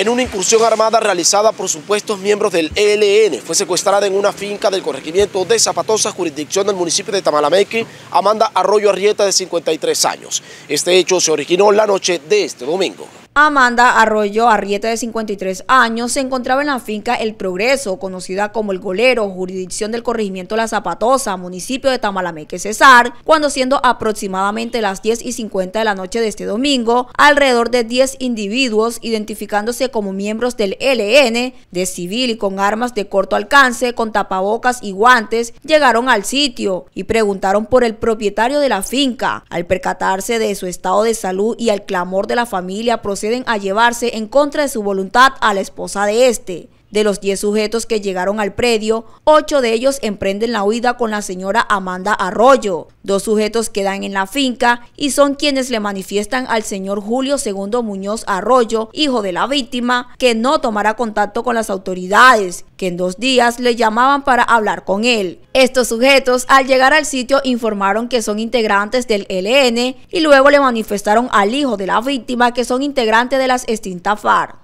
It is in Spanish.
en una incursión armada realizada por supuestos miembros del ELN. Fue secuestrada en una finca del corregimiento de Zapatosa, jurisdicción del municipio de Tamalameque, Amanda Arroyo Arrieta, de 53 años. Este hecho se originó la noche de este domingo. Amanda Arroyo Arrieta, de 53 años, se encontraba en la finca El Progreso, conocida como El Golero, jurisdicción del corregimiento La Zapatosa, municipio de Tamalameque, Cesar, cuando siendo aproximadamente las 10 y 50 de la noche de este domingo, alrededor de 10 individuos identificándose como miembros del e LN, de civil y con armas de corto alcance, con tapabocas y guantes, llegaron al sitio y preguntaron por el propietario de la finca. Al percatarse de su estado de salud y al clamor de la familia, proceden a llevarse en contra de su voluntad a la esposa de este. De los 10 sujetos que llegaron al predio, 8 de ellos emprenden la huida con la señora Amanda Arroyo. Dos sujetos quedan en la finca y son quienes le manifiestan al señor Julio II Muñoz Arroyo, hijo de la víctima, que no tomará contacto con las autoridades, que en dos días le llamaban para hablar con él. Estos sujetos al llegar al sitio informaron que son integrantes del e LN y luego le manifestaron al hijo de la víctima que son integrantes de las extintas FARC.